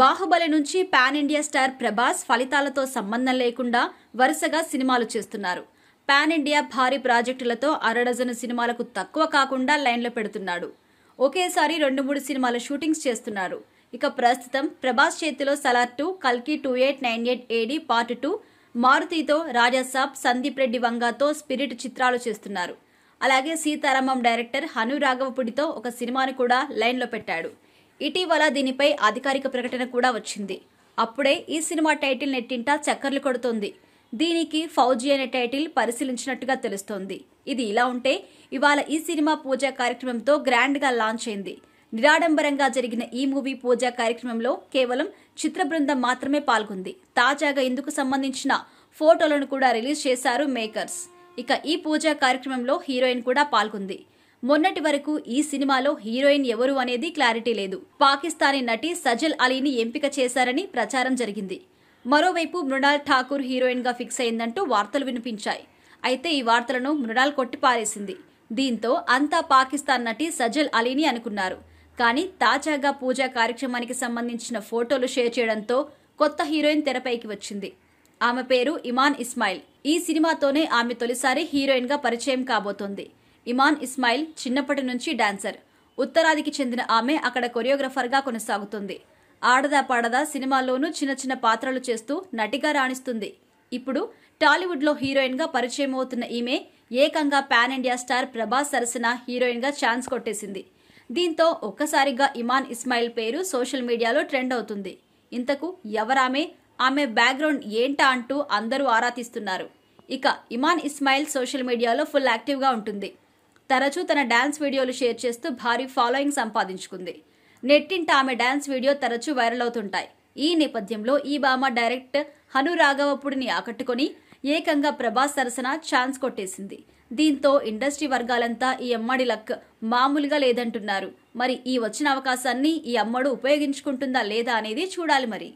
బాహుబలి నుంచి pan India star Prabhas ఫలితాలతో సంబంధం లేకుండా వరుసగా సినిమాలు చేస్తున్నారు పాన్ ఇండియా భారీ ప్రాజెక్టులతో అరడజను సినిమాలకు తక్కువ కాకుండా లైన్లో పెడుతున్నాడు ఒకేసారి రెండు మూడు సినిమాల షూటింగ్స్ చేస్తున్నారు ఇక ప్రస్తుతం ప్రభాస్ చేతిలో సలార్ టూ కల్కి two eight nine eight AD part two మారుతితో రాజాసాబ్ సందీప్ రెడ్డి వంగాతో స్పిరిట్ చిత్రాలు చేస్తున్నారు అలాగే సీతారామం డైరెక్టర్ హను రాఘవపుడితో ఒక సినిమాను కూడా లైన్లో పెట్టాడు ఇటీవల దీనిపై అధికారిక ప్రకటన కూడా వచ్చింది అప్పుడే ఈ సినిమా టైటిల్ నెట్టింట చక్కర్లు కొడుతోంది దీనికి ఫౌజీ అనే టైటిల్ పరిశీలించినట్టుగా తెలుస్తోంది ఇది ఇలా ఉంటే ఇవాళ ఈ సినిమా పూజా కార్యక్రమంతో గ్రాండ్గా లాంచ్ అయింది నిరాడంబరంగా జరిగిన ఈ మూవీ పూజా కార్యక్రమంలో కేవలం చిత్ర బృందం మాత్రమే పాల్గొంది తాజాగా ఇందుకు సంబంధించిన ఫోటోలను కూడా రిలీజ్ చేశారు మేకర్స్ ఇక ఈ పూజా కార్యక్రమంలో హీరోయిన్ కూడా పాల్గొంది మొన్నటి వరకు ఈ సినిమాలో హీరోయిన్ ఎవరు అనేది క్లారిటీ లేదు పాకిస్తానీ నటి సజల్ అలీని ఎంపిక చేశారని ప్రచారం జరిగింది మరోవైపు మృణాల్ ఠాకూర్ హీరోయిన్గా ఫిక్స్ అయిందంటూ వార్తలు వినిపించాయి అయితే ఈ వార్తలను మృణాల్ కొట్టిపారేసింది దీంతో అంతా పాకిస్తాన్ నటి సజల్ అలీని అనుకున్నారు కానీ తాజాగా పూజా కార్యక్రమానికి సంబంధించిన ఫోటోలు షేర్ చేయడంతో కొత్త హీరోయిన్ తెరపైకి వచ్చింది ఆమె పేరు ఇమాన్ ఇస్మాయిల్ ఈ సినిమాతోనే ఆమె తొలిసారి హీరోయిన్గా పరిచయం కాబోతోంది ఇమాన్ ఇస్మాయిల్ చిన్నప్పటి నుంచి డాన్సర్ ఉత్తరాదికి చెందిన ఆమె అక్కడ కొరియోగ్రఫర్గా కొనసాగుతుంది ఆడదా పాడదా సినిమాల్లోనూ చిన్న చిన్న పాత్రలు చేస్తూ నటిగా రాణిస్తుంది ఇప్పుడు టాలీవుడ్లో హీరోయిన్గా పరిచయం అవుతున్న ఈమె ఏకంగా పాన్ ఇండియా స్టార్ ప్రభాస్ సరసన హీరోయిన్గా ఛాన్స్ కొట్టేసింది దీంతో ఒక్కసారిగా ఇమాన్ ఇస్మాయిల్ పేరు సోషల్ మీడియాలో ట్రెండ్ అవుతుంది ఇంతకు ఎవరామె ఆమె బ్యాక్గ్రౌండ్ ఏంటా అంటూ అందరూ ఆరా తీస్తున్నారు ఇక ఇమాన్ ఇస్మాయిల్ సోషల్ మీడియాలో ఫుల్ యాక్టివ్గా ఉంటుంది తరచూ తన డాన్స్ వీడియోలు షేర్ చేస్తూ భారీ ఫాలోయింగ్ సంపాదించుకుంది నెట్టింట ఆమె డాన్స్ వీడియో తరచూ వైరల్ అవుతుంటాయి ఈ నేపథ్యంలో ఈ భామ డైరెక్ట్ హను రాఘవపుడిని ఆకట్టుకొని ఏకంగా ప్రభాస్ సరసన ఛాన్స్ కొట్టేసింది దీంతో ఇండస్ట్రీ వర్గాలంతా ఈ అమ్మడి లక్ మామూలుగా లేదంటున్నారు మరి ఈ వచ్చిన అవకాశాన్ని ఈ అమ్మడు ఉపయోగించుకుంటుందా లేదా అనేది చూడాలి మరి